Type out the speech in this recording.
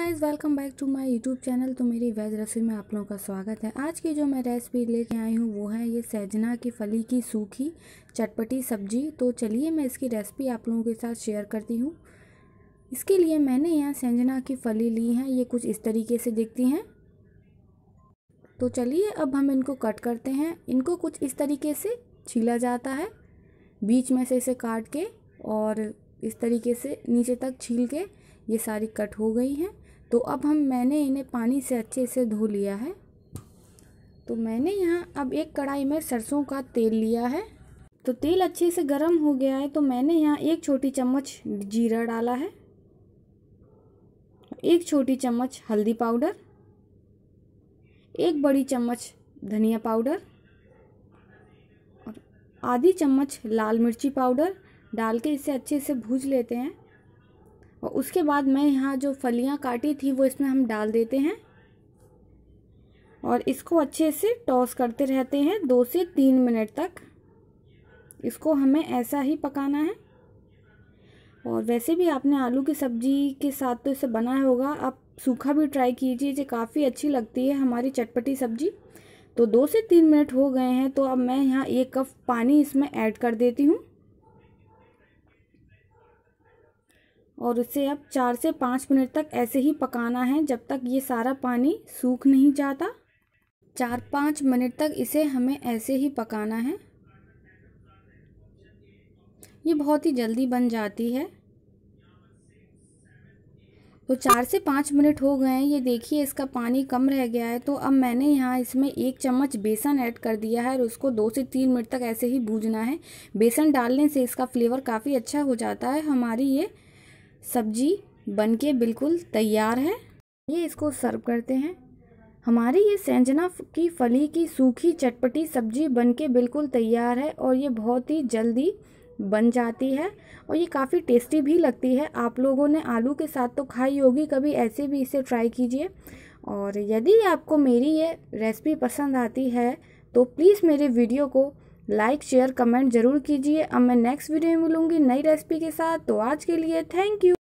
guys welcome back to my YouTube channel तो मेरी veg recipe में आप लोगों का स्वागत है आज की जो मैं रेसिपी लेके आई हूँ वो है ये सजना की फली की सूखी चटपटी सब्जी तो चलिए मैं इसकी रेसिपी आप लोगों के साथ शेयर करती हूँ इसके लिए मैंने यहाँ सजना की फली ली है ये कुछ इस तरीके से दिखती हैं तो चलिए अब हम इनको कट करते हैं इनको कुछ इस तरीके से छीला जाता है बीच में से इसे काट के और इस तरीके से नीचे तक छील के ये सारी कट हो गई हैं तो अब हम मैंने इन्हें पानी से अच्छे से धो लिया है तो मैंने यहाँ अब एक कढ़ाई में सरसों का तेल लिया है तो तेल अच्छे से गर्म हो गया है तो मैंने यहाँ एक छोटी चम्मच जीरा डाला है एक छोटी चम्मच हल्दी पाउडर एक बड़ी चम्मच धनिया पाउडर और आधी चम्मच लाल मिर्ची पाउडर डाल के इसे अच्छे से भूज लेते हैं और उसके बाद मैं यहाँ जो फलियाँ काटी थी वो इसमें हम डाल देते हैं और इसको अच्छे से टॉस करते रहते हैं दो से तीन मिनट तक इसको हमें ऐसा ही पकाना है और वैसे भी आपने आलू की सब्ज़ी के साथ तो इसे बनाया होगा आप सूखा भी ट्राई कीजिए ये काफ़ी अच्छी लगती है हमारी चटपटी सब्ज़ी तो दो से तीन मिनट हो गए हैं तो अब मैं यहाँ एक कप पानी इसमें ऐड कर देती हूँ और उसे अब चार से पाँच मिनट तक ऐसे ही पकाना है जब तक ये सारा पानी सूख नहीं जाता चार पाँच मिनट तक इसे हमें ऐसे ही पकाना है ये बहुत ही जल्दी बन जाती है तो चार से पाँच मिनट हो गए हैं ये देखिए इसका पानी कम रह गया है तो अब मैंने यहाँ इसमें एक चम्मच बेसन ऐड कर दिया है और उसको दो से तीन मिनट तक ऐसे ही भूजना है बेसन डालने से इसका फ्लेवर काफ़ी अच्छा हो जाता है हमारी ये सब्जी बनके बिल्कुल तैयार है ये इसको सर्व करते हैं हमारी ये सेंजना की फली की सूखी चटपटी सब्जी बनके बिल्कुल तैयार है और ये बहुत ही जल्दी बन जाती है और ये काफ़ी टेस्टी भी लगती है आप लोगों ने आलू के साथ तो खाई होगी कभी ऐसे भी इसे ट्राई कीजिए और यदि आपको मेरी ये रेसिपी पसंद आती है तो प्लीज़ मेरे वीडियो को लाइक शेयर कमेंट ज़रूर कीजिए अब मैं नेक्स्ट वीडियो में मिलूँगी नई रेसिपी के साथ तो आज के लिए थैंक यू